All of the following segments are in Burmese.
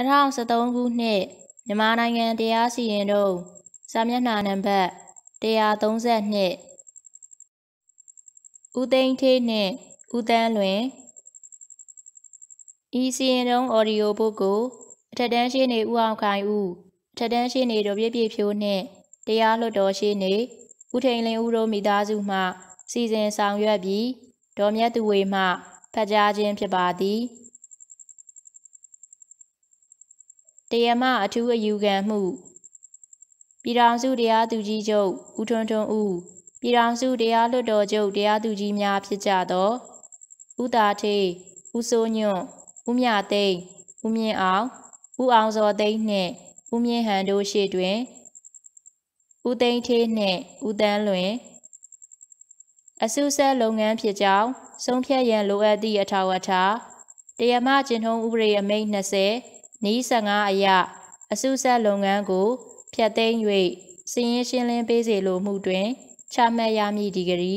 2013ခုနှစ်မြန်မာနိုင်ငံတရားစီရင်တို့စာမျက်နှာနံပါတ်132ဦးသိန်းထေးနှင့်ဦးတန်းလွင်ဤစီရင်တုံးအော်ဒီယိုဘုတ်ကိုအထက်တန်းရှိနေဦးအောင်ခိုင်ဦးအထက်တန်းရှိနေတို့ပြည့်ပြည့်ဖြိုးနှင့်တရားလွှတ်တော်ရှိနေဦးထိန်လင်းဦးတို့မိသားစုမှစီစဉ်ဆောင်ရွက်ပြီးဒေါ်မြတ်သူဝေမှဖတ်ကြားခြင်းဖြစ်ပါသည်။တရားမအထူးအယူခံမှုပြည်ထောင်စုတရားသူကြီးချုပ်ဦးထွန်းထွန်းဦးပြည်ထောင်စုတရားလွှတ်တော်ချုပ်တရားသူကြီးများဖြစ်ကြသောဦးတာထေးဦးစိုးညွန့်ဦးမြသိန်းဦးမြင့်အောင်ဦးအောင်စောသိန်းနှင့်ဦးမြင့်ဟန်တို့ရှေ့တွင်ဦးသိန်းထေးနှင့်ဦးတန်းလွင်အစုဆက်လုပ်ငန်းဖြစ်ကြောင်းဆုံးဖြတ်ရန်လိုအပ်သည့်အထောက်အထားတရားမကျင့်ထုံးဥပဒေအမိန့်20နီး15အရအစုဆက်လုပ်ငန်းကိုဖျက်သိမ်း၍စည်ရင်းရှင်းလင်းပေးစေလိုမှုတွင်ချမှတ်ရမည့်ဒီဂရီ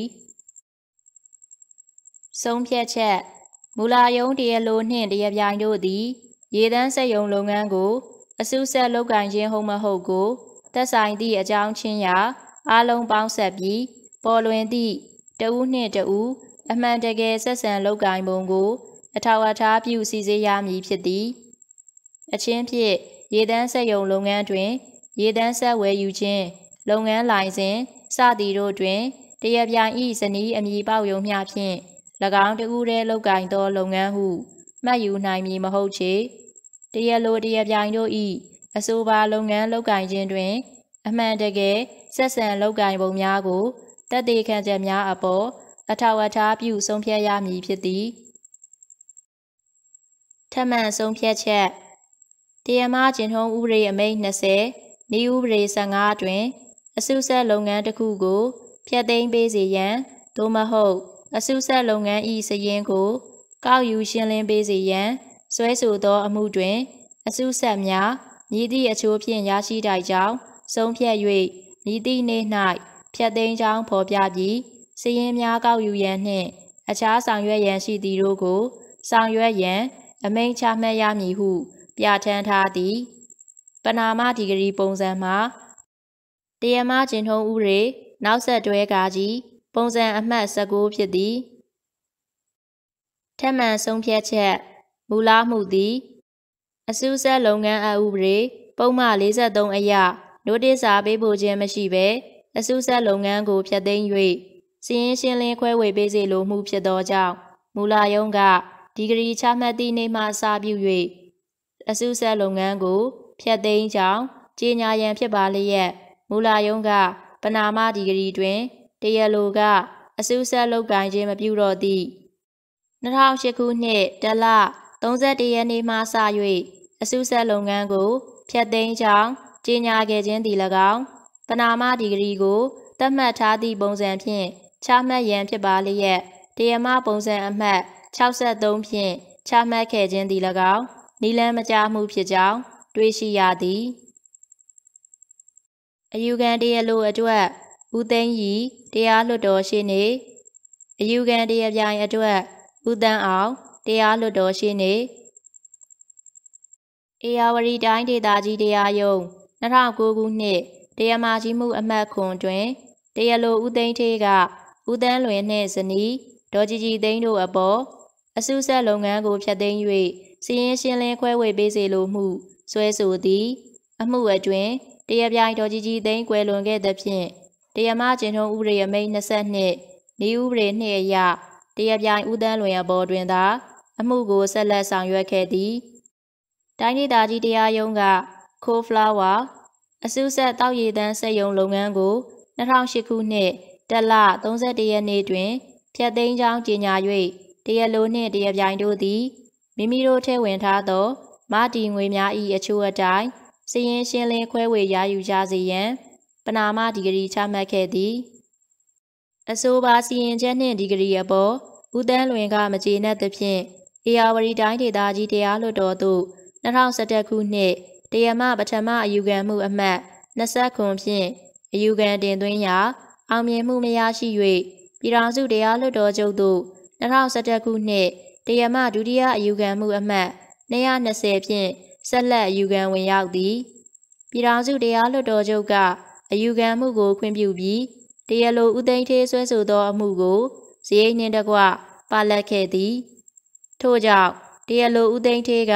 ဆုံးဖြတ်ချက်မူလာယုံတရလိုနှင့်တရပြိုင်တို့သည်ရေတန်းစက်ယုံလုပ်ငန်းကိုအစုဆက်လုပ်ကင်ရင်းဟုတ်မဟုတ်ကိုသက်ဆိုင်သည့်အကြောင်းချင်းရာအားလုံးပေါင်းဆက်ပြီးပေါ်လွင်သည့်တဦးနှင့်တဦးအမှန်တကယ်ဆက်ဆံလုပ်ကင်ပုံကို အထောက်အထားပြုစီစေရမည်ဖြစ်သည်။အချင်းဖြင့်ရေတန်းဆက်ယုံလုပ်ငန်းတွင် ရေတန်းဆက်ဝယ်ယူခြင်းလုပ်ငန်းလိုင်စင်စသည်တို့တွင်တရပြိုင်ဤဇနီးအမိပေါယုံမျှဖြင့်၎င်းတကူးတည်းလောက်ကင်သော လုပ်ငန်းဟုမှတ်ယူနိုင်မည်မဟုတ်ချေတရလိုတရပြိုင်တို့ဤအဆိုပါလုပ်ငန်းလောက်ကင်ခြင်းတွင် အမှန်တကယ်ဆက်ဆံလောက်ကင်ပုံများကိုတက်သေးခံချက်များအပေါ်အထောက်အထားပြုဆုံးဖြတ်ရမည်ဖြစ်သည်ထမှန်ဆုံးဖြတ်ချက်တရားမကျင့်ထုံးဥပဒေအမိန့်20နေဥပဒေ15တွင်အစုဆက်လုပ်ငန်းတစ်ခုကိုဖျက်သိမ်းပေးစေရန်သို့မဟုတ်အစုဆက်လုပ်ငန်း၏စည်ရင်းကို ကောက်ယူရှင်းလင်းပေးစေရန်ဆွဲဆိုသောအမှုတွင်အစုဆက်များမြည်သည့်အချိုးဖြင့်ရရှိတိုက်ကြောင်းဆုံးဖြတ်၍မြည်သည့်နေ့၌ဖျက်သိမ်းကြောင်းဖော်ပြပြီးစည်ရင်းများကောက်ယူရန်နှင့်အခြားဆောင်ရွက်ရန်ရှိသည်တို့ကိုဆောင်ရွက်ရန် အမိန့်ချမှတ်ရမည်ဟုပြဋ္ဌာန်းထားသည့်ပနာမဒီဂရီ ပုံစံမှာတရားမကျင့်ထုံးဥရေနောက်ဆက်တွဲကာကြီးပုံစံအမှတ်19ဖြစ်သည်ထက်မှန်ဆုံးဖြတ်ချက်မူလမှုသည်အစုဆက်လုပ်ငန်းအဥပဒေပုံမှန်43အရနိုတစ်စာပေးပို့ခြင်းမရှိဘဲအစုဆက်လုပ်ငန်းကိုဖျက်သိမ်း၍စီးရင်ရှင်းလင်းခွဲဝေပေးစေလိုမှုဖြစ်သောကြောင့်မူလယုံကဒီဂရီချမှတ်သည့်နေ့မှစပြု၍အစုဆက်လုပ်ငန်းကိုဖျက်သိမ်းကြောင်းကြေညာရန်ဖြစ်ပါလျက်မူလာယုံကပနာမဒီဂရီတွင်တရလိုက အစုဆက်လုပ်ကိုင်ခြင်းမပြုတော့သည့်2008ခုနှစ်တလ31ရက်နေ့မှစ၍အစုဆက်လုပ်ငန်းကိုဖျက်သိမ်းကြောင်းကြေညာခဲ့ခြင်းသည်၎င်းပနာမဒီဂရီကိုသတ်မှတ်ထားသည့်ပုံစံဖြင့်ချမှတ်ရန်ဖြစ်ပါလျက်တရမပုံစံအမှတ်63ဖြင့်ချမှတ်ခဲ့ခြင်းသည်၎င်းနီလန်းမကြားမှုဖြစ်ကြောင်းတွေးရှိရသည်အယူခံတရားလိုအတွက်ဦးသိန်းရီတရားလွှတ်တော်ရှိနေအယူခံတရားပြိုင်အတွက်ဦးတန်းအောင်တရားလွှတ်တော်ရှိနေအေယာဝတီတိုင်းဒေသကြီးတရားရုံး2009ခုနှစ်တရားမကြီးမှုအမှတ်ခွန်တွင်တရားလိုဦးသိန်းထေးကဦးတန်းလွင်နှင့်ဇနီးဒေါ်ကြည်ကြည်သိန်းတို့အပေါ်အစုဆက်လုပ်ငန်းကိုဖျက်သိမ်း၍စီရင်ရှင်းလင်းခွဲဝေပေးစေလိုမှု ဆွဲဆိုသည်အမှုအတွင်တရပြိုင်တော်ကြီးကြီးသိန်းကွယ်လွန်ခဲ့သဖြင့်တရမကျင်ထုံးဥပဒေအမိန့်22နေဥပဒေ2အရတရပြိုင်ဥဒန်းလွင်အပေါ်တွင်သာ အမှုကိုဆက်လက်ဆောင်ရွက်ခဲ့သည်တိုင်းဒေသကြီးတရားရုံးကခိုးဖလာဝါအစုဆက်တောက်ရည်တန်းစက်ရုံလုပ်ငန်းကို2008ခုနှစ်တက်လ31ရက်နေ့တွင် ဖြတ်သိမ်းကြောင်းကြေညာ၍တရလိုနှင့်တရပြိုင်တို့သည်မိမိတို့ထည့်ဝင်ထားသောမတီငွေများ၏အချို့အတိုင်းစည်ရင်ရှင်းလင်းခွဲဝေရယူကြစေရန်ပနာမဒီဂရီချမှတ်ခဲ့သည်အဆိုပါစီရင်ချက်နှင့်ဒီဂရီအပေါ်ဦးတန်းလွင်ကမကျေနပ်သဖြင့်အေယာဝတီတိုင်းဒေသကြီးတရားလွှတ်တော်သို့2011ခုနှစ်တရားမပထမအယူခံမှုအမှတ်20ခုဖြင့်အယူခံတင်သွင်းရာ အောင်မြင်မှုမရရှိ၍ပြည်ထောင်စုတရားလွှတ်တော်ချုပ်သို့2011ခုနှစ်တရားမဒုတိယအယူခံမှုအမှတ်220ဖြင့်ဆက်လက်အယူခံဝင်ရောက်သည်ပြည်ထောင်စုတရားလွှတ်တော်ချုပ်က အယူခံမှုကိုခွင့်ပြုပြီးတရားလိုဦးသိန်းထေးဆွဲဆိုသောအမှုကိုဇေယိနှင့်တကွပါလက်ခဲ့သည်ထို့ကြောင့်တရားလိုဦးသိန်းထေးက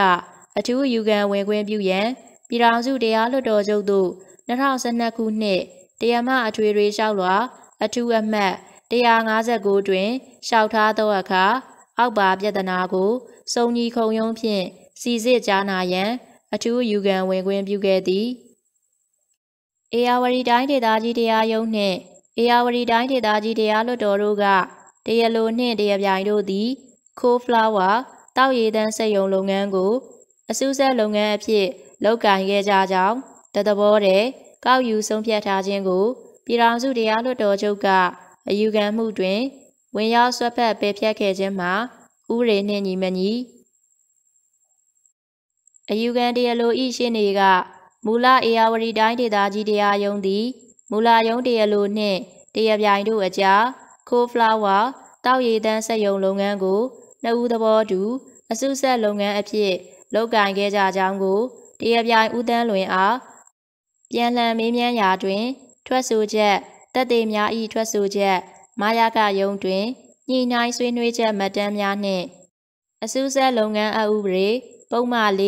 အထူးအယူခံဝင်ခွင့်ပြုရန်ပြည်ထောင်စုတရားလွှတ်တော်ချုပ်သို့2012ခုနှစ်တရားမအထွေထွေလျှောက်လွှာအထူးအမှတ်159တွင်လျှောက်ထားသောအခါအောက်ပါပြဿနာကိုစုံညီခုံရုံးဖြင့်စီစစ်ကြားနာရန်အထူးယူကန်ဝင်ခွင့်ပြုခဲ့သည်အေယာဝတီတိုင်းဒေသကြီးတရားရုံးနှင့်အေယာဝတီတိုင်းဒေသကြီးတရားလွှတ်တော်တို့ကတရားလိုနှင့်တရားပြိုင်တို့သည် Coolflower တောက်ရည်တန်းစက်ရုံလုပ်ငန်းကို အစူးစက်လုပ်ငန်းအဖြစ်လုပ်ကိုင်ခဲ့ကြကြောင်းတသဘောတည်းကောက်ယူဆုံးဖြတ်ထားခြင်းကိုပြည်ထောင်စုတရားလွှတ်တော်ချုပ်ကအယူခံမှုတွင်ဝင်ရောက်ဆွက်ဖက်ပယ်ဖြတ်ခဲ့ခြင်းမှာဥရေနှင့်ညီမညီအယူခံတရားလိုဤရှင်းနေကမူလအေယာဝတီတိုင်းဒေသကြီးတရားရုံးသည်မူလရုံးတရားလိုနှင့်တရားပြိုင်တို့အကြားကိုဖလာဝါတောက်ရည်တန်းဆက်ယုံလုပ်ငန်းကိုနှစ်ဦးသဘောတူအစုဆက်လုပ်ငန်းအဖြစ်လုပ်ကိုင်ခဲ့ကြကြောင်းကိုတရားပြိုင်ဦးတန်းလွင်အားပြန်လည်မေးမြန်းရာတွင် ထွက်ဆိုချက်တက်သေးများဤထွက်ဆိုချက်မာယာကယုံတွင်ညှိနှိုင်းဆွေးနွေးချက်မှတ်တမ်းများနှင့် အစူးစဲလုပ်ငန်းအဥပဒေပုံမှန်၄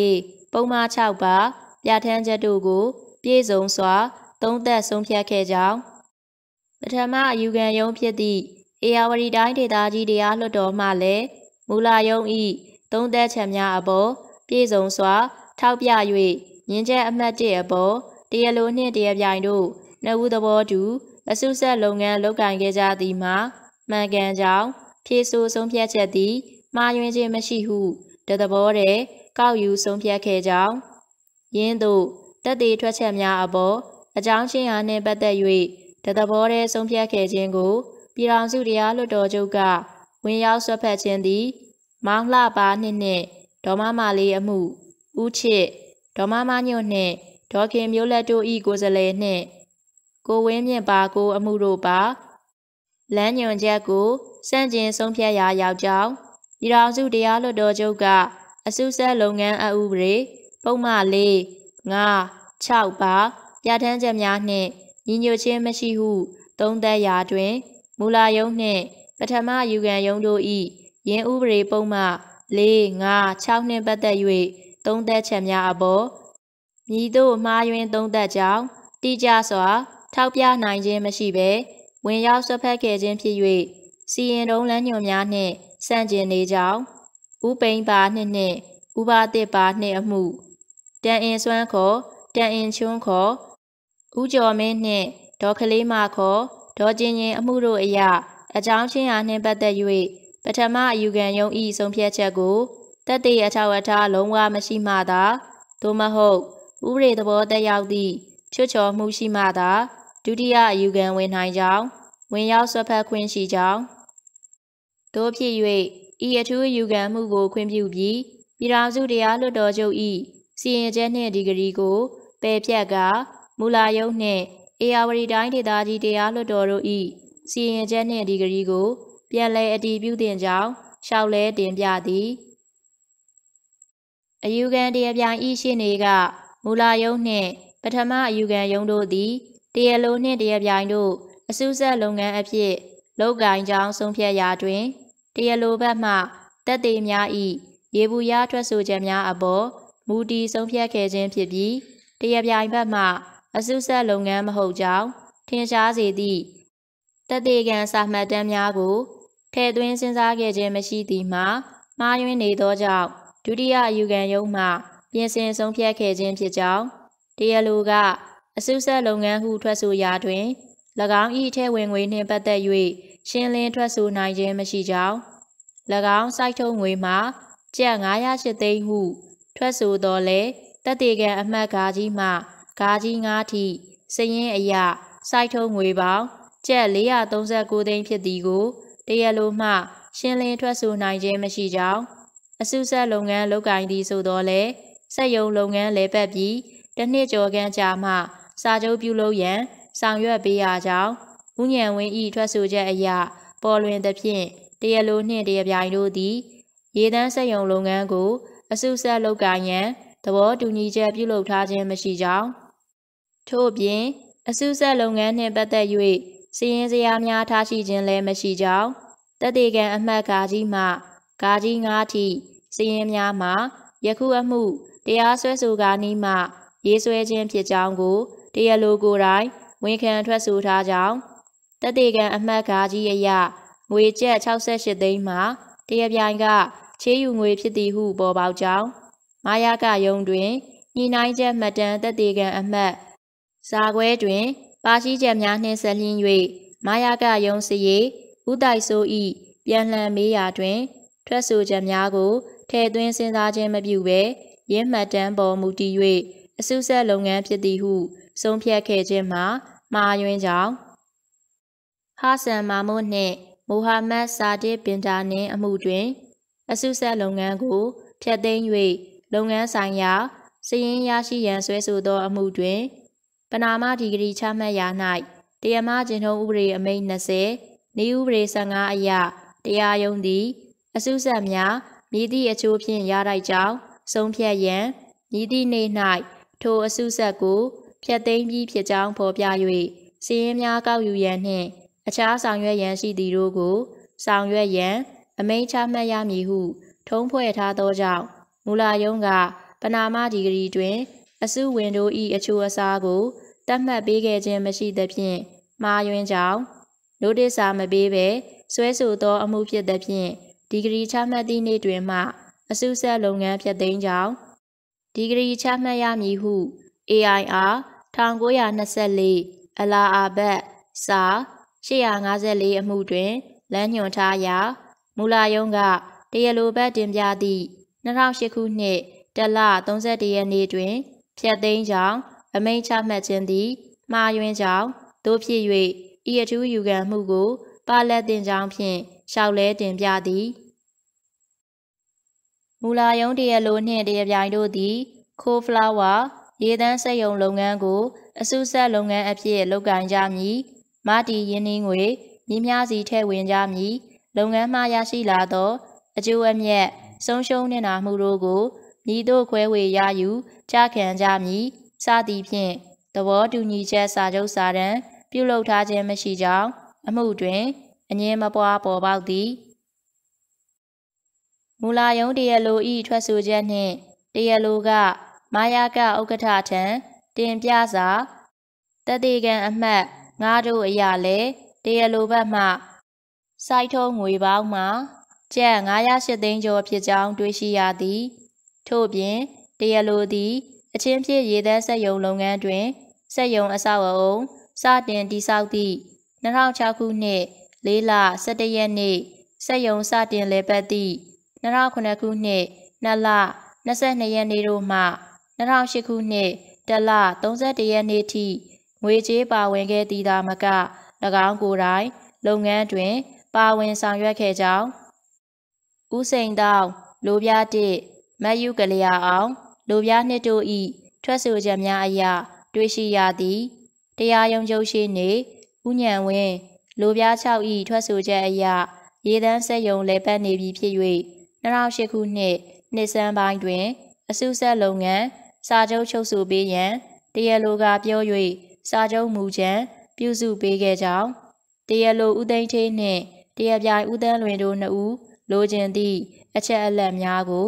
ပုံမှန်၆ပါပြဋ္ဌာန်းချက်တို့ကို ပြည့်စုံစွာ သုံးသပ်ဆုံးဖြတ်ခဲ့ကြောင်းပထမအယူခံရုံးဖြစ်သည့်အေယာဝတီတိုင်းဒေသကြီးတရားလွှတ်တော်မှလည်းမူလာယုံဤသုံးသက်ချက်များအပေါ်ပြည့်စုံစွာ ထောက်ပြ၍ငင်းချက်အမှတ်၁အပေါ်တရားလိုနှင့်တရားပြိုင်တို့နှစ်ဦးသဘောတူအစုဆက်လုပ်ငန်းလုပ်ကိုင်ခဲ့ကြသည်မှာမှန်ကန်ကြောင်းဖြည့်ဆို့ဆုံးဖြတ်ချက်သည်မှားယွင်းခြင်းမရှိဟုတသဘောတည်းကောက်ယူဆုံးဖြတ်ခဲ့ကြောင်းယင်းသို့တက်သေးထွက်ချက်များအပေါ်အကြောင်းရှင်းရာနှင့်ပတ်သက်၍တသဘောတည်းဆုံးဖြတ်ခဲ့ခြင်းကိုပြည်ထောင်စုတရားလွှတ်တော်ချုပ်ကဝင်ရောက်ဆွတ်ဖက်ခြင်းသည်မောင်လှပါနှင့်နှင့်ဒေါ်မမလေးအမှုဦးချစ်ဒေါ်မမညွန့်နှင့်ဒေါခင်မျိုးလက်တို့ဤကိုယ်စားလှယ်နှင့်ကိုဝင်းမြင့်ပါကိုအမှုတို့ပါလမ်းညွန်ချက်ကိုစန့်ကျင်ဆုံးဖြတ်ရာရောက်ကြောင်းပြည်ထောင်စုတရားလွှတ်တော်ချုပ်ကအစုဆက်လုပ်ငန်းအဥပဒေပုံမှန်၄၅၆ပါပြဋ္ဌာန်းချက်များနှင့်ညီညွတ်ခြင်းမရှိဟု သုံးသပ်ရာတွင်မူလာယုံနှင့်ပထမယူခံယုံတို့၏ယင်းဥပဒေပုံမှ၄၅၆နှင့်ပတ်သက်၍သုံးသပ်ချက်များအပေါ်မြည်တို့မှားယွင်းသုံးသပ်ကြောင်းတိကျစွာထောက်ပြနိုင်ခြင်းမရှိဘဲဝင်ရောက်ဆွတ်ဖက်ခဲ့ခြင်းဖြစ်၍စီရင်တုံးလမ်းညွှန်များနှင့်ဆန့်ကျင်နေကြောင်းဥပိန်ပါနှင့်နှင့်ဥပါတိပါနှင့်အမှုတန်အင်စွမ်းခေါ်တန်အင်ချွန်းခေါ်ဥကျော်မင်းနှင့်ဒေါ်ကလေးမခေါ်ဒေါ်ကျင်ရင် အမှုတို့အရာအကြောင်းချင်းအားနှင့်ပတ်သက်၍ပထမအယူခံရုံးဤဆုံးဖြတ်ချက်ကိုတက်သေးအထောက်အထားလုံးဝမရှိမှသာသို့မဟုတ်ဥပဒေသဘောတက်ရောက်သည့်ချွတ်ချော်မှုရှိမှသာဒုတိယအယူခံဝင်နိုင်ကြောင်းဝင်ရောက်ဆွဖက်ခွင့်ရှိကြောင်းတို့ဖြစ်၍ဤအထူးအယူခံမှုကိုခွင့်ပြုပြီးပြည်ထောင်စုတရားလွှတ်တော်ချုပ်၏စီရင်ချက်နှင့်ဒီဂရီကိုပယ်ဖြတ်ကာမူလာယုံနှင့်အေယာဝတီတိုင်းဒေသကြီးတရားလွှတ်တော်တို့၏စီရင်ချက်နှင့်ဒီဂရီကို ပြန်လည်အတည်ပြုတင်ကြောင်းရှောက်လဲတင်ပြသည်အယူခံတရားပြိုင်ဤရှိနေကမူလာယုံနှင့် ပထမအယူခံယုံတို့သည်တရလိုနှင့်တရပြိုင်တို့အစူးဆက်လုပ်ငန်းအဖြစ်လုပ်ကိုင်ကြောင်းဆုံးဖြတ်ရာတွင်တရလိုဘက်မှတက်သေးများ၏ရေဘူးရထွက်ဆိုချက်များအပေါ်မူတည်ဆုံးဖြတ်ခဲ့ခြင်းဖြစ်ပြီးတရပြိုင်ဘက်မှ အစူးဆက်လုပ်ငန်းမဟုတ်ကြောင်းထင်ရှားစေသည့်တက်သေးကံစာမှတ်တမ်းများကိုထည့်သွင်းစဉ်းစားခဲ့ခြင်းမရှိသည်မှာမှားယွင်းနေသောကြောင့်ဒုတိယအယူခံရုံးမှပြင်ဆင်ဆုံးဖြတ်ခဲ့ခြင်းဖြစ်ကြောင်းတရလိုကအစုဆက်လုပ်ငန်းဟုထွက်ဆိုရာတွင်၎င်း၏ထဲဝင်ငွေနှင့်ပတ်သက်၍ရှင်းလင်းထွက်ဆိုနိုင်ခြင်းမရှိကြောင်း၎င်းစိုက်ထုတ်ငွေမှာကျပ်908သိန်းဟုထွက်ဆိုတော်လဲတက်တေကံအမှတ်ဂါကြီးမှဂါကြီး9ထိစရင်အရစိုက်ထုတ်ငွေပေါင်းကျပ်439သိန်းဖြစ်သည်ကိုတရားလိုမှရှင်းလင်းထွက်ဆိုနိုင်ခြင်းမရှိကြောင်းအစုဆက်လုပ်ငန်းလုပ်ကိုင်သည်ဆိုတော်လဲစက်ယုံလုပ်ငန်းလဲပတ်ပြီးတစ်နှစ်ကျော်ခန့်ကြာမှစာချုပ်ပြုလုပ်ရန်ဆောင်ရွက်ပေးရာကြောင်းဥညံဝင်းဤထွက်ဆိုချက်အရပေါ်လွင်သဖြင့်တရားလိုနှင့်တရားပြိုင်တို့သည် ရေတန်းစက်ရုံလုပ်ငန်းကို အစုဆက်လုပ်ကိုင်ရန်သဘောတူညီချက်ပြုလုပ်ထားခြင်းမရှိကြောင်းထို့အပြင်အစုဆက်လုပ်ငန်းနှင့်ပတ်သက်၍စီရင်စရာများထားရှိခြင်းလည်းမရှိကြောင်းတတိကံအမှတ်ကာကြီးမှကာကြီး၅ထိစီရင်များမှာယခုအမှုတရားစွဲဆိုကာနီးမှ ရေးဆွဲခြင်းဖြစ်ကြောင်းကိုတရားလိုကိုယ်တိုင်ဝန်ခံထွက်ဆိုထားကြောင်းတသေကံအမှတ်ကားကြီးအရငွေကျပ်68သိန်းမှတရားပြိုင်ကချေးယူငွေဖြစ်သည်ဟုပေါ်ပေါက်ကြောင်းမာယာကယုံတွင်ညှိနှိုင်းချက်မှတ်တမ်းတသေကံအမှတ်ဇာခွဲတွင် ပါရှိချက်များနှင့်ဆက်လျင်း၍မာယာကယုံစရေဥတိုက်ဆိုဤပြန်လှန်မေးရာတွင် ထွက်ဆိုချက်များကိုထည့်သွင်းစဉ်းစားခြင်းမပြုဘဲရင်းမှတ်တမ်းပေါ်မူတည်၍အစုဆက်လုပ်ငန်းဖြစ်သည်ဟုဆုံးဖြတ်ခဲ့ခြင်းမှာမှားယွင်းကြောင်းဟာဆန်မာမွတ်နှင့်မိုဟာမက်စာဒစ်ဘင်တာနှင့်အမှုတွင်အစုဆက်လုပ်ငန်းကိုဖျက်သိမ်း၍လုပ်ငန်းဆိုင်ရာစည်ရင်းရရှိရန်ဆွဲဆိုသောအမှုတွင်ပနာမဒီဂရီချမှတ်ရာ၌တရားမကျင့်ထုံးဥပဒေအမိန့်20နေဥပဒေ15အရတရားရုံးသည်အစုဆက်များမြည်သည့်အချိုးဖြင့်ရလိုက်ကြောင်းဆုံးဖြတ်ရန်မြည်သည့်နေ့၌ထိုအစုဆက်ကိုဖျက်သိမ်းပြီးဖြစ်ကြောင်းဖော်ပြ၍စီးရင်များကောက်ယူရန်နှင့်အခြားဆောင်ရွက်ရန်ရှိသည်တို့ကိုဆောင်ရွက်ရန် အမိန့်ချမှတ်ရမည်ဟု ထုံးဖွဲ့ထားသောကြောင့်မူလာယုံကပနာမဒီဂရီတွင် အစုဝင်တို့၏အချို့အစားကိုတတ်မှတ်ပေးခဲ့ခြင်းမရှိသဖြင့်မှားယွင်းကြောင်းနိုတစ်စာမပေးဘဲဆွဲဆိုသောအမှုဖြစ်သဖြင့်ဒီဂရီချမှတ်သည့်နေ့တွင်မှ အစုဆက်လုပ်ငန်းဖြစ်သိမ်းကြောင်းဒီဂရီချမှတ်ရမည်ဟု AIR 1924အလာအာဘတ်စာ854အမှုတွင်လမ်းညွှန်ထားရာမူလာယုံကတရားလိုဘက်တင်ပြသည့်2008ခုနှစ်တလ31ရက်နေ့တွင်ဖြတ်သိမ်းကြောင်းအမိန့်ချမှတ်ခြင်းသည်မှားယွင်းကြောင်းတို့ဖြစ်၍ဤအထူးယူခံမှုကို ပါလက်တင်ကြောင်းဖြင့်လျှောက်လဲတင်ပြသည်မူလာယုံတရားလိုနှင့်တရားပြိုင်တို့သည် Cold Flower ရေတန်းစက်ရုံလုပ်ငန်းကို အစုဆက်လုပ်ငန်းအဖြစ်လုပ်ကိုင်ကြမည်။မတီရင်းနှီးငွေမြင်းများစီထည့်ဝင်ကြမည်။လုပ်ငန်းမှရရှိလာသောအကျိုးအမြတ်ဆုံးရှုံးနေနာမှုတို့ကိုမြည်တို့ခွဲဝေရယူကြားခံကြမည်။စသည်ဖြင့်သဘောတူညီချက်စာချုပ်စာတမ်းပြုလုပ်ထားခြင်းမရှိကြောင်းအမှုတွင် အငင်းမပွားပေါ်ပေါက်သည်မူလာယုံတရလိုဤထွက်ဆိုချက်နှင့်တရလိုကမာယာကဥက္ကဋ္ဌထံတင်ပြစာတတိကံအမှတ်ငါတို့အရာလဲတရလိုဘက်မှစိုက်ထုံးငွေပေါင်းမှာကျပ်908သိန်းကျော်ဖြစ်ကြောင်းတွေ့ရှိရသည် ထို့ပြင်တရလိုသည် အချင်းဖြစ်ရေသန်းစက်ရုံလုပ်ငန်းတွင်စက်ရုံအဆောက်အအုံစတင်တည်ဆောက်သည့်2006ခုနှစ်၄လ17ရက်နေ့စက်ရုံစတင်လည်ပတ်သည့်2009ခုနှစ်2လ22ရက်နေ့တို့မှ2008ခုနှစ်တလ31ရက်နေ့ထိငွေကြေးပါဝင်ခဲ့သည်သာမက၎င်းကိုယ်တိုင် လုပ်ငန်းတွင် ပါဝင်ဆောင်ရွက်ခဲ့ကြောင်းဦးစိန်တောင်လိုပြတိမတ်ယုကလျာအောင် လိုပြနှစ်တို့၏ထွက်ဆိုချက်များအရတွေ့ရှိရသည် တရားရုံးချုပ်ရှိနေဥညံဝင်းလိုပြ6ဤထွက်ဆိုချက်အရရေတန်းဆက်ယုံလဲပတ်နေပြီဖြစ်၍2008ခုနှစ်နှစ်စန်းပိုင်းတွင်အစုဆက်လုပ်ငန်းစာချုပ်ချုပ်ဆိုပေးရန်တရားလိုကပြော၍စာချုပ်မူကြံပြုစုပေးခဲ့ကြောင်းတရားလိုဦးသိန်းထေးနှင့်တရားပြိုင်ဦးသန်းလွင်တို့နှစ်ဦးလိုချင်သည့်အချက်အလက်များကို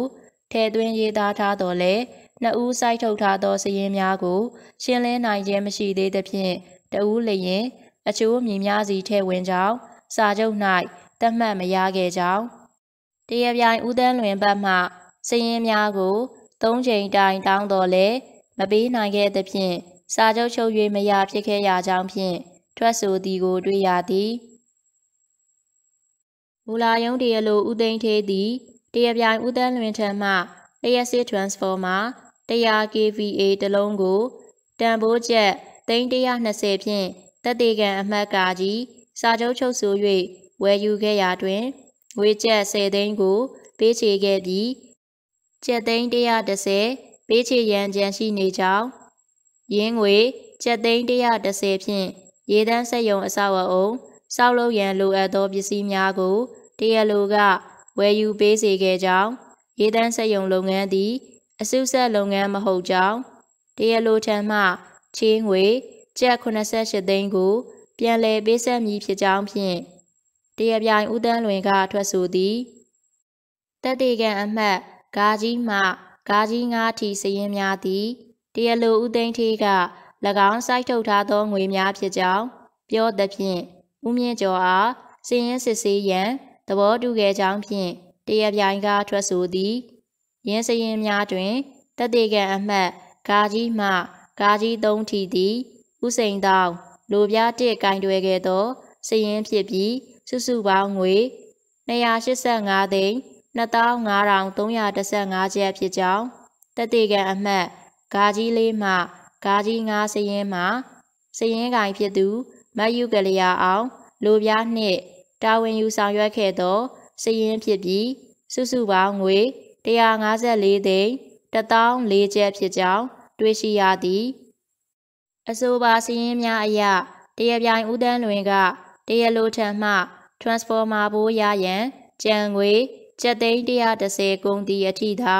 ထည့်သွင်းရေးသားထားတော်လဲနှစ်ဦးစိုက်ထုတ်ထားသောစည်ရင်းများကိုရှင်းလင်းနိုင်ခြင်းမရှိသေးသဖြင့်တဦးလျင် အချို့အမည်များစီထည့်ဝင်ကြောင်းစာချုပ်၌တတ်မှတ်မရခဲ့ကြောင်းတရားပြိုင်ဦးသန်းလွင်ဘက်မှစည်ရင်းများကိုသုံးချိန်တိုင်တောင်းတော်လဲမပေးနိုင်ခဲ့သဖြင့်စာချုပ်ချုပ်၍မရဖြစ်ခဲ့ရကြောင်းဖြင့်ထွက်ဆိုသည်ကိုတွေ့ရသည်မူလာယုံတရလိုဦးသိန်းသေးသည်တရပြိုင်ဦးသန်းလွင်ထံမှလျှက်စစ် transformer 100 kVA တလုံးကိုတန်ဖိုးကျပ်320ဖြင့်တက်တေကံအမှတ်ကာကြီးစာချုပ်ချုပ်ဆို၍ဝယ်ယူခဲ့ရာတွင်ငွေကျပ်10သိန်းကို ပေးချေခဲ့ပြီးကျက်သိန်း130ပေးချေရန်ကြံရှိနေကြောင်းရင်းငွေကျက်သိန်း130ဖြင့်ရေတန်းဆက်ယုံအဆောက်အအုံစောက်လုပ်ရန်လိုအပ်သောပစ္စည်းများကိုတရားလိုကဝယ်ယူပေးစေခဲ့ကြောင်း ရေတန်းဆက်ယုံလုပ်ငန်းသည်အစုဆက်လုပ်ငန်းမဟုတ်ကြောင်းတရားလိုထံမှချင်းငွေ ကျပ်88သိန်းကိုပြန်လည်ပေးဆက်မည်ဖြစ်ကြောင်းဖြင့်တရားပြိုင်ဦးတန်းလွင်ကထွက်ဆိုသည်တတိကံအမှတ်ဂါကြီးမှဂါကြီးငါးထီစရင်များသည်တရလူဦးသိန်းထေးက၎င်းစိုက်ထုတ်ထားသောငွေများဖြစ်ကြောင်း ပြောသဖြင့်ဦးမြင့်ကျော်အားစည်ရင်စစ်ဆေးရန်သဘောတူခဲ့ကြောင်းဖြင့်တရပြိုင်ကထွက်ဆိုသည်ရင်းစရင်များတွင်တတေကံအမှတ်ဂါကြီးမှဂါကြီးသုံးထီသည်ဥစိန်တောင်လိုပြားတစ်ကင်တွယ်ခဲ့သောစည်ရင်ဖြစ်ပြီး စုစုပေါင်းငွေ285သိန်း25,315ကျပ်ဖြစ်ကြောင်းတတိကံအမှတ်ဂါကြီးလေးမှဂါကြီး9စည်ရင်မှစည်ရင်ကင်ဖြစ်သူမတ်ယူကလျာအောင်လိုပြားနှင့် တာဝန်ယူဆောင်ရွက်ခဲ့သောစည်ရင်ဖြစ်ပြီးစုစုပေါင်းငွေ154သိန်း1004ကျပ်ဖြစ်ကြောင်း တွေ့ရှိရသည်အဆိုပါစည်ရင်များအရတရပြိုင်ဦးတန်းလွင်ကတရလိုထံမှ transformer ဘိုးရရန်ကြံငွေကျပ်သိန်း130ကုန်သည်အထိသာ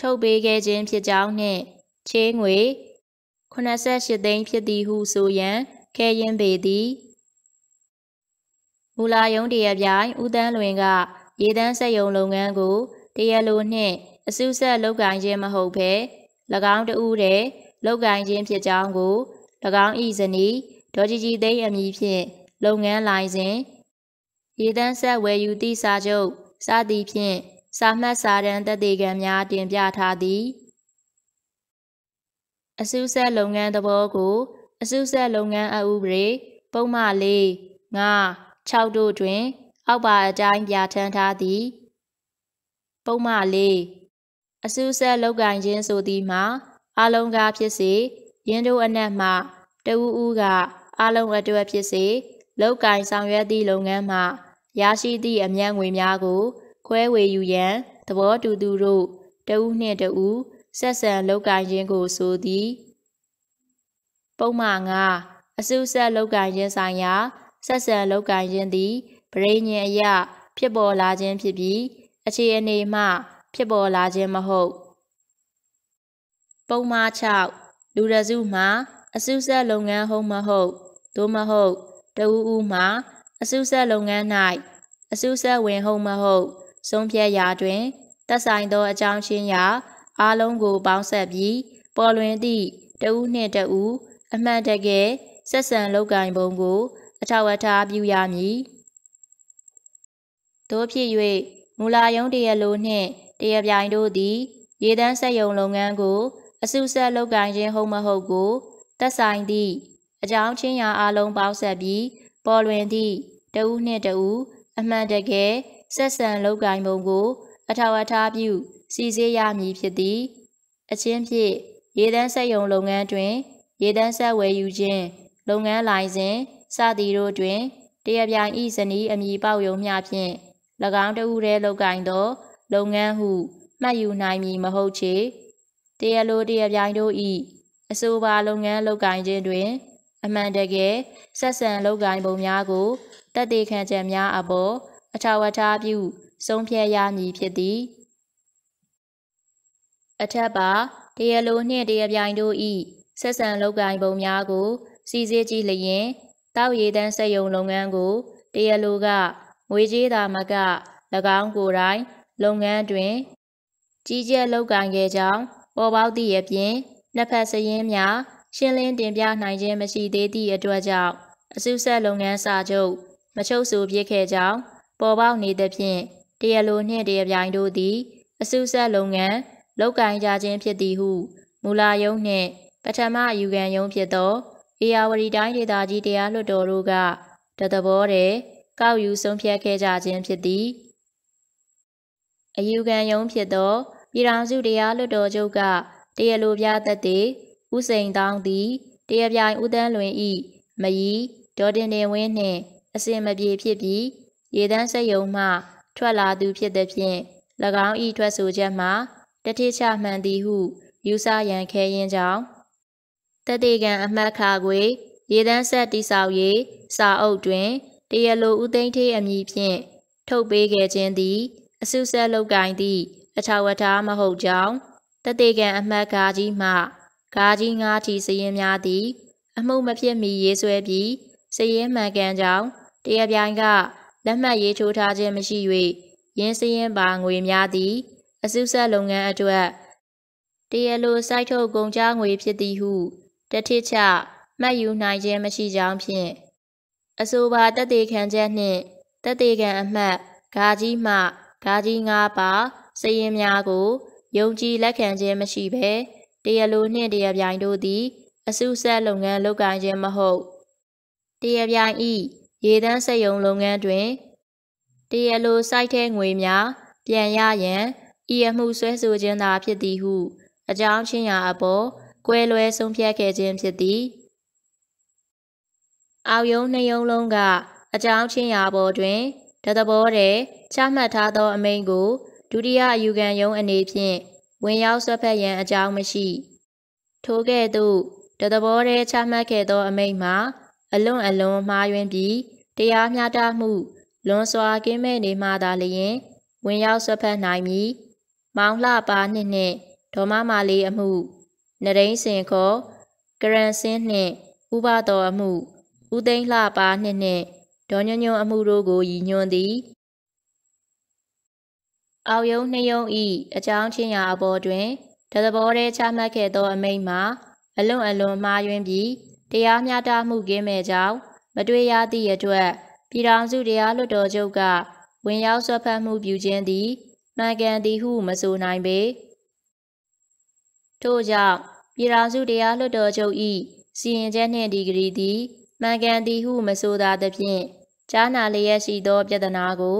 ထုတ်ပေးခဲ့ခြင်းဖြစ်ကြောင်းနှင့်ချေးငွေ88သိန်းဖြစ်သည်ဟုဆိုရန် ခဲရင်ပေသည်မူလာယုံတရပြိုင်ဦးတန်းလွင်ကရေတန်းစက်ယုံလုပ်ငန်းကိုတရလိုနှင့်အစုဆက်လုပ်ကိုင်ခြင်းမဟုတ်ဘဲ၎င်းတဦးတည်းလုပ်ကိုင်ခြင်းဖြစ်ကြောင်းကို၎င်း၏ဇနီးဒေါ်ကြီးကြီးသိန်းအမည်ဖြင့် လုပ်ငန်းလိုင်စဉ်ရေတန်းဆက်ဝယ်ယူသည့်စာချုပ်စသည်ဖြင့်စာမှတ်စာတမ်းသက်သေခံများတင်ပြထားသည်အစုဆက်လုပ်ငန်းသဘောကို အစုဆက်လုပ်ငန်းအဥပဒေပုံမှန်၄၅6တို့တွင် အောက်ပါအတိုင်းပြဋ္ဌာန်းထားသည် ပုံမှန်၄အစုဆက်လုပ်ကိုင်ခြင်းဆိုသည်မှာအလုံးကားဖြစ်စေ ရင်းတို့အနက်မှတဦးဦးကအလုံးအတွက်ဖြစ်စေ လုပ်ကိုင်ဆောင်ရွက်သည့်လုပ်ငန်းမှာရရှိသည့်အမြန်ငွေများကို ခွဲဝေယူရန်သဘောတူသူတို့တဦးနှင့်တဦးဆက်ဆံလုပ်ကိုင်ခြင်းကိုဆိုသည်ပုံမှန်ကအစုဆက်လုပ်ကိုင်ခြင်းဆိုင်ရာဆက်ဆံလုပ်ကိုင်ခြင်းသည်ပရိညင်အယဖြစ်ပေါ်လာခြင်းဖြစ်ပြီး အခြေအနေမှ ဖြစ်ပေါ်လာခြင်းမဟုတ်ပုံမှား6လူရစုမှာအစုဆက်လုပ်ငန်းဟုတ်မဟုတ်သို့မဟုတ်တဦးဦးမှာအစုဆက်လုပ်ငန်း၌အစုဆက်ဝင်ဟုတ်မဟုတ်ဆုံးဖြတ်ရာတွင်သက်ဆိုင်သောအကြောင်းချင်းရာအားလုံးကိုပေါင်းဆက်ပြီးပေါ်လွင်သည့်တဦးနှင့်တဦးအမှန်တကယ်ဆက်ဆံလုပ်ကိုင်ပုံကို အထောက်အထားပြုရမည်။သို့ဖြစ်၍မူလာယုံတရလိုနှင့်တရပြိုင်တို့သည်ရေတန်းဆက်ယုံလုပ်ငန်းကိုအစုဆက်လုပ်ကိုင်ခြင်းဟုတ်မဟုတ်ကိုသက်ဆိုင်သည့်အကြောင်းချင်းရာအားလုံးပေါင်းဆက်ပြီးပေါ်လွင်သည့်တဦးနှင့်တဦးအမှန်တကယ်ဆက်ဆံလုပ်ကိုင်ပုံကို အထောက်အထားပြုစီစေးရမည်ဖြစ်သည် အချင်းဖြင့်ရေတန်းဆက်ယုံလုပ်ငန်းတွင်ရေတန်းဆက်ဝယ်ယူခြင်းလုပ်ငန်းလိုင်စဉ်စသည်တို့တွင်တရပြိုင်ဤဇနီးအမည်ပေါယုံမျှဖြင့်၎င်းတဦးတည်းလုပ်ကိုင်သော လုပ်ငန်းဟုမှတ်ယူနိုင်မည်မဟုတ်ချေတရလိုတရပြိုင်တို့ဤအဆိုပါလုပ်ငန်းလုပ်ကိုင်ခြင်းတွင်အမှန်တကယ်ဆက်ဆံလုပ်ကိုင်ပုံများကိုတက်သေးခံချက်များအပေါ်အထာဝထာပြုဆုံးဖြတ်ရမည်ဖြစ်သည် အထက်ပါတရားလိုနှင့်တရားပြိုင်တို့၏ဆက်ဆံလုပ်ကိုင်ပုံများကို စီစစ်ကြည့်လျင်တောက်ရည်တန်းစက်ယုံလုပ်ငန်းကိုတရားလိုကငွေကြေးသာမက၎င်းကိုယ်တိုင် လုပ်ငန်းတွင် ကြီးကြပ်လုပ်ကိုင်ခဲ့ကြောင်းပေါ်ပေါက်သည့်အပြင်နှစ်ဖက်စည်းရင်းများရှင်းလင်းတင်ပြနိုင်ခြင်းမရှိသေးသည့်အတွက်ကြောင့်အစုဆက်လုပ်ငန်းစာချုပ်မချုပ်ဆိုပြစ်ခဲ့ကြောင်းပေါ်ပေါက်နေသဖြင့်တရားလိုနှင့်တရားပြိုင်တို့သည် အစုဆက်လုပ်ငန်းလုပ်ကိုင်ကြခြင်းဖြစ်သည်ဟုမူလာယုံနှင့်ပထမအယူခံယုံဖြစ်သောအေယာဝတီတိုင်းဒေသကြီးတရားလွှတ်တော်တို့ကတသဘောတည်းကောက်ယူဆုံးဖြတ်ခဲ့ကြခြင်းဖြစ်သည်အယူခံယုံဖြစ်သောပြည်ထောင်စုတရားလွှတ်တော်ချုပ်ကတရားလိုပြသက်သေဥစိန်တောင်းသည်တရပြိုင်ဥတန်းလွင်ဤမยีဒေါ်တင်တင်ဝင်းနှင့် အစင်မပြေဖြစ်ပြီးရေတန်းစက်ယုံမှ ထွက်လာသူဖြစ်သည်ဖြင့်၎င်းဤထွက်ဆိုချက်မှာတတိချမှန်သည်ဟု ယူဆရန်ခဲရင်ကြောင်းတတိကံအမှတ်ခါခွေရေတန်းဆက်တိဆောက်ရေးစာအုပ်တွင်တရလိုဥသိမ့်ထေးအမည်ဖြင့်ထုတ်ပေးခဲ့ခြင်းသည်အစုဆက်လောက်ကင်သည့်အထာဝထားမဟုတ်ကြောင်းတတိကံအမှတ်ကားကြီးမှဂါကြီး၅ထီစရင်များသည်အမှုမဖြစ်မီရေးဆွဲပြီးစရင်မှန်ကန်ကြောင်းတရားပြိုင်ကလက်မှတ်ရေးထိုးထားခြင်းမရှိ၍ရင်းစရင်ပါငွေများသည်အစုဆက်လုပ်ငန်းအတွက်တရားလိုစိုက်ထုတ်ကုန်ကြငွေဖြစ်သည်ဟုတတိချမှတ်ယူနိုင်ခြင်းမရှိကြောင်းဖြင့်အဆိုပါတသက်ခံချက်နှင့်တသက်ခံအမှတ်ဂါကြီးမှဂါကြီး၅ပါစရင်များကိုယုံကြည်လက်ခံခြင်းမရှိဘဲတရလိုနှင့်တရပြိုင်တို့သည် အစုဆက်လုပ်ငန်းလုပ်ကိုင်ခြင်းမဟုတ်တရပြိုင်ဤရေတန်းစက်ယုံလုပ်ငန်းတွင်တရလိုစိုက်ထဲငွေများ ပြန်ရရန်ဤအမှုဆွဲဆိုခြင်းသာဖြစ်သည်ဟု အကြောင်းချင်းရာအပေါ် ကွဲလွဲဆုံးဖြတ်ခဲ့ခြင်းဖြစ်သည်အောက်ယုံနှယုံလုံးကအကြောင်းချင်းရာပေါ်တွင်တသဘောတည်းချမှတ်ထားသောအမိန့်ကိုဒုတိယအယူခံယုံအနေဖြင့်ဝင်ရောက်ဆွတ်ဖက်ရန်အကြောင်းမရှိ ထို့ကဲ့သို့တသဘောတည်းချမှတ်ခဲ့သောအမိန့်မှာအလွန်အလွန်မှားယွင်းပြီးတရားမျှတမှုလွန်စွာကင်းမဲ့နေမှသာလျင်ဝင်ရောက်ဆွတ်ဖက်နိုင်မည်မောင်လှပါနှစ်နှင့်ဒေါ်မမာလေးအမှုနရိန်စင်ခေါ်ကရန်စင်းနှင့်ဥပတော်အမှုဦးသိန်းလှပါနှစ်နှင့်ဒေါ်ညွညွအမှုတို့ကိုရည်ညွှန်းသည်အောက်ယုံနှစ်ယုံဤအကြောင်းချင်းရာအပေါ်တွင်တသဘောတည်းချမှတ်ခဲ့သောအမိန့်မှာအလွန်အလွန်မှားယွင်းပြီး တရားမျှတမှုကင်းမဲ့ကြောင်းမတွေ့ရသည့်အတွက်ပြည်ထောင်စုတရားလွှတ်တော်ချုပ်က ဝင်ရောက်ဆွတ်ဖက်မှုပြုခြင်းသည်မှန်ကန်သည်ဟုမဆိုနိုင်ပေထို့ကြောင့်ပြည်ထောင်စုတရားလွှတ်တော်ချုပ်၏စီရင်ချက်နှင့်ဒီဂရီသည်မှန်ကန်သည်ဟုမဆိုသာသဖြင့်ကြားနာလျက်ရှိသော ပြဿနာကို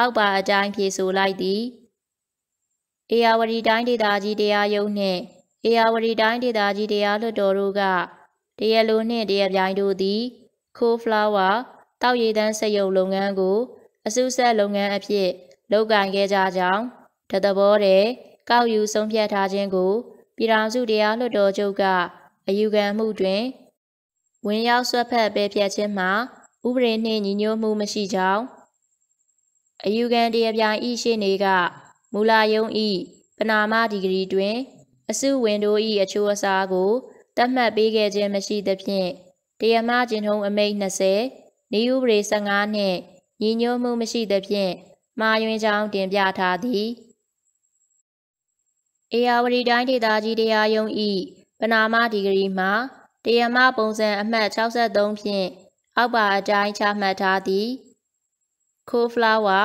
အောက်ပါအတိုင်းဖြေဆိုလိုက်သည်အေယာဝတီတိုင်းဒေသကြီးတရားရုံးနှင့်အေယာဝတီတိုင်းဒေသကြီးတရားလွှတ်တော်တို့ကတရားလိုနှင့်တရားပြိုင်တို့သည် Coolflower တောက်ရည်တန်းစက်ရုံလုပ်ငန်းကို အစုဆက်လုပ်ငန်းအဖြစ် လုပ်ကိုင်ခဲ့ကြကြောင်းတသဘောတည်းကောက်ယူဆုံးဖြတ်ထားခြင်းကိုပြည်ထောင်စုတရားလွှတ်တော်ချုပ်က အယူခံမှုတွင် ဝင်ရောက်ဆွတ်ဖက်ပယ်ဖျက်ခြင်းမှာဥပဒေနှင့်ညီညွတ်မှုမရှိကြောင်းအယူခံတရားပြိုင်ဤရှိနေကမူလာယုံဤပနာမဒီဂရီတွင်အစုဝင်တို့ဤအချိုးအစားကိုတတ်မှတ်ပေးခဲ့ခြင်းမရှိသဖြင့်တရားမကျင့်ထုံးအမိတ်20နေဥပဒေ15နှင့်ညီညွတ်မှုမရှိသဖြင့်မာယွင်ကြောင်းတင်ပြထားသည်အေယာဝတီတိုင်းဒေသကြီးတရားရုံးဤပနာမဒီဂရီမှာတရားမပုံစံအမှတ်63ဖြင့်အောက်ပါအတိုင်းချမှတ်ထားသည်ခိုးဖလာဝါ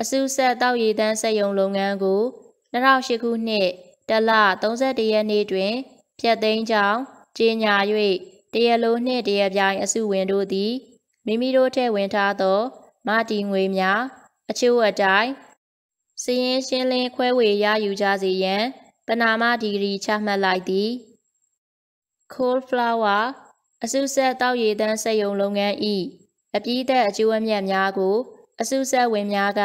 အစုဆက်တောက်ရည်တန်းစက်ယုံလုပ်ငန်းကို2008ခုနှစ်တလ31ရက်နေ့တွင်ဖြတ်သိမ်းကြောင်းကြေညာ၍တရလိုနှင့်တရပြိုင် အစုဝင်တို့သည်မိမိတို့ထည့်ဝင်ထားသော မာတီငွေများ အချို့အတိုင်းစည်ရင်ရှင်းလင်းခွဲဝေရယူကြစေရန်ပနာမဒီဂရီ ချမှတ်လိုက်သည် Cold Flower အစုဆက်တောက်ရည်တန်းစက်ယုံလုပ်ငန်း၏အပြည့်အသက်အကျိုးအမြတ်များကိုအစုဆက်ဝင်များက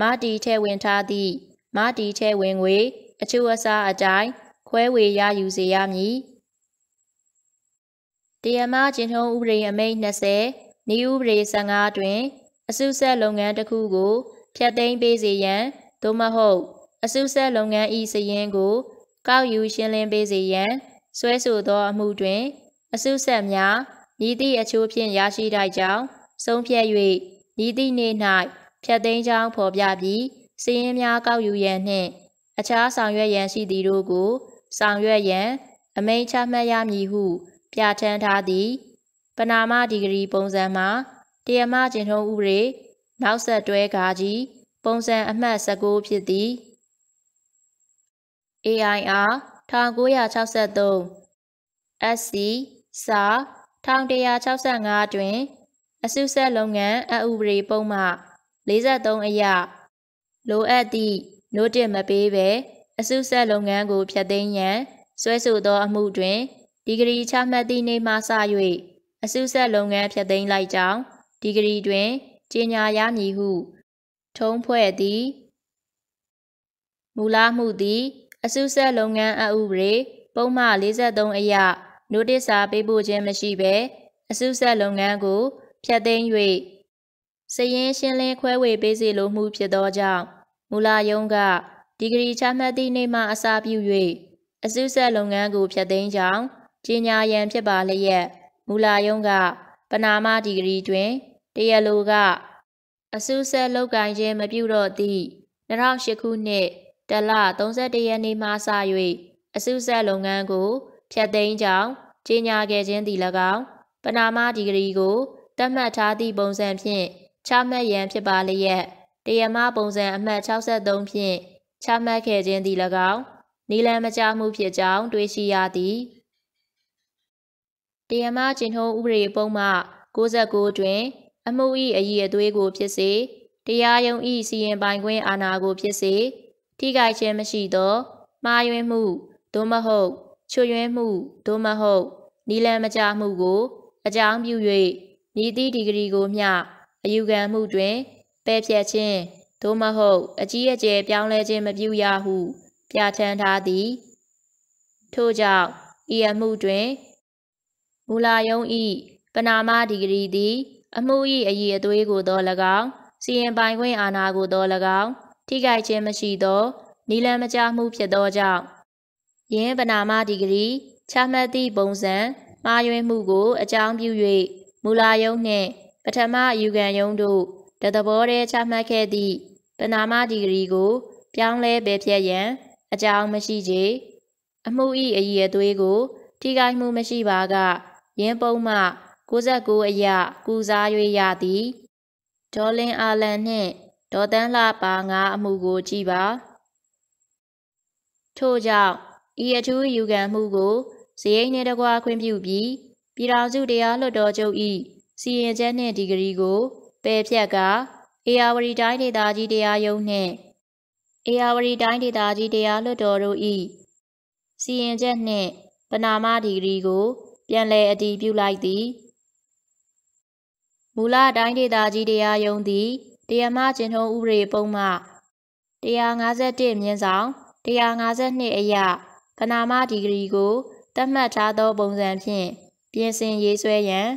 မတီထဲဝင်ထားသည့်မတီထဲဝင်ငွေအချို့အစားအတိုင်းခွဲဝေရယူစေရမည်တရားမကျင့်ထုံးဥပဒေအမိန့်20ဤဥပဒေ15တွင်အစုဆက်လုပ်ငန်းတစ်ခုကိုဖျက်သိမ်းပေးစေရန်သို့မဟုတ်အစုဆက်လုပ်ငန်း၏စည်ရင်းကို ကောက်ယူရှင်းလင်းပေးစေရန် ဆွဲဆိုသောအမှုတွင်အစုဆက်များဤသည့်အချို့ဖြင့်ရရှိထိုက်ကြောင်းဆုံးဖြတ်၍ဤသည့်နေ့၌ဖြတ်သိမ်းကြောင်းဖော်ပြပြီးစည်ရင်းများကောက်ယူရန်နှင့်အခြားဆောင်ရွက်ရန်ရှိသည်တို့ကိုဆောင်ရွက်ရန် အမိန့်ချမှတ်ရမည်ဟု ပြဋ္ဌာန်းထားသည်ပနာမဒီဂရီပုံစံမှာတရားမကျင့်ထုံးဥပဒေနောက်ဆက်တွဲကားကြီးပုံစံအမှတ်19ဖြစ်သည် AIR 1963 SC စာ1165တွင်အစုဆက်လုပ်ငန်းအဥပဒေပုံမှ43အရလိုအပ်သည့် notice မပေးဘဲအစုဆက်လုပ်ငန်းကိုဖျက်သိမ်းရန်ဆွဲဆိုသောအမှုတွင်ဒီဂရီချမှတ်သည့်နေ့မှစ၍အစုဆက်လုပ်ငန်းဖျက်သိမ်းလိုက်ကြောင်းဒီဂရီတွင်ကြေညာရမည်ဟု ထုံးဖွဲ့သည်မူလမှုသည်အစုဆက်လုပ်ငန်းအဥပဒေပုံမှ43အရ notice စာပေးပို့ခြင်းမရှိဘဲအစုဆက်လုပ်ငန်းကိုဖြတ်သိမ်း၍စရင်ရှင်းလင်းခွဲဝေပေးစေလိုမှုဖြစ်သောကြောင့်မူလာယုံကဒီဂရီချမှတ်သည့်နေ့မှအစပြု၍အစုဆက်လုပ်ငန်းကို ဖြတ်သိမ်းကြောင်းကြေညာရန် ဖြစ်ပါလျက်မူလာယုံကပနာမဒီဂရီတွင်တရလိုက အစုဆက်လုပ်ကိုင်ခြင်းမပြုတော့သည့်2008ခုနှစ်တလ31ရက်နေ့မှစ၍အစုဆက်လုပ်ငန်းကို ဖြတ်သိမ်းကြောင်းကြေညာခဲ့ခြင်းသည်၎င်းပနာမဒီဂရီကိုတ်မှတ်ထားသည့်ပုံစံဖြင့်ချမှတ်ရန်ဖြစ်ပါလျက်တရားမပုံစံအမှတ်63ဖြင့်ချမှတ်ခဲ့ခြင်းသည်၎င်းနီလန်မကြမှုဖြစ်ကြောင်းတွေးရှိရသည်တရားမကျင့်ထုံးဥပဒေပုံမှ69တွင် အမှု၏အည်အသွေးကိုဖြစ်စေတရားရုံး၏စီရင်ပိုင်ခွင့်အာဏာကိုဖြစ်စေထိခိုက်ခြင်းမရှိသောမှားယွင်းမှုသို့မဟုတ် ချွတ်ယွင်းမှုသို့မဟုတ်နီလန်မကြမှုကို အကြောင်းပြု၍မည်သည့်ဒီဂရီကိုမျှအယူခံမှုတွင်ပယ်ဖြတ်ခြင်းသို့မဟုတ် အကြီးအကျယ်ပြောင်းလဲခြင်းမပြုရဟု ပြဋ္ဌာန်းထားသည် ထို့ကြောင့်ဤအမှုတွင်မူလာယုံဤပနာမဒီဂရီသည် အမှုဤအည်အသွေးကိုသော၎င်းစီရင်ပိုင်ခွင့်အာဏာကိုသော၎င်းထိခိုက်ခြင်းမရှိသောနိလန်မကြမှုဖြစ်သောကြောင့်ယင်းပနာမဒီဂရီချမှတ်သည့်ပုံစံမှားယွင်းမှုကိုအကြောင်းပြု၍မူလာယုံနှင့်ပထမအယူခံယုံတို့တသဘောတည်းချမှတ်ခဲ့သည့်ပနာမဒီဂရီကို ပြောင်းလဲပယ်ဖျက်ရန်အကြောင်းမရှိကြအမှုဤအည်အသွေးကို ထိခိုက်မှုမရှိပါကရင်းပုံမှ69အရကုစား၍ရသည်ဒေါ်လင်အာလန်နှင့်ဒေါ်တန်းလှပါငါအမှုကိုကြည်ပါ ထို့ကြောင့်ဤအထူးယူခံမှုကိုဇယိတ်နှင့်တကွာခွင့်ပြုပြီးပြည်ထောင်စုတရားလွှတ်တော်ချုပ်၏စီရင်ချက်နှင့်ဒီဂရီကိုပယ်ဖြတ်ကာအေယာဝတီတိုင်းဒေသကြီးတရားရုံးနှင့်အေယာဝတီတိုင်းဒေသကြီးတရားလွှတ်တော်တို့၏စီရင်ချက်နှင့်ပနာမဒီဂရီကို ပြန်လည်အတည်ပြုလိုက်သည်မူလတိုင်းဒေသကြီးတရားရုံးသည်တရားမကျင့်ထုံးဥပဒေပုံမှ151မြင်းဆောင်152အရပနာမဒီဂရီကိုသတ်မှတ်ထားသောပုံစံဖြင့်ပြင်ဆင်ရေးဆွဲရန်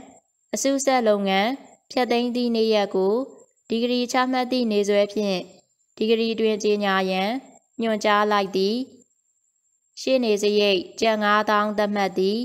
အစုဆက်လုပ်ငန်းဖြတ်သိမ်းသည့်နေ့ရက်ကိုဒီဂရီချမှတ်သည့်နေဆွဲဖြင့်ဒီဂရီတွင်ကြေညာရန်ညွှန်ကြားလိုက်သည်ရှေ့နေစရိတ်ကျန်9000သတ်မှတ်သည်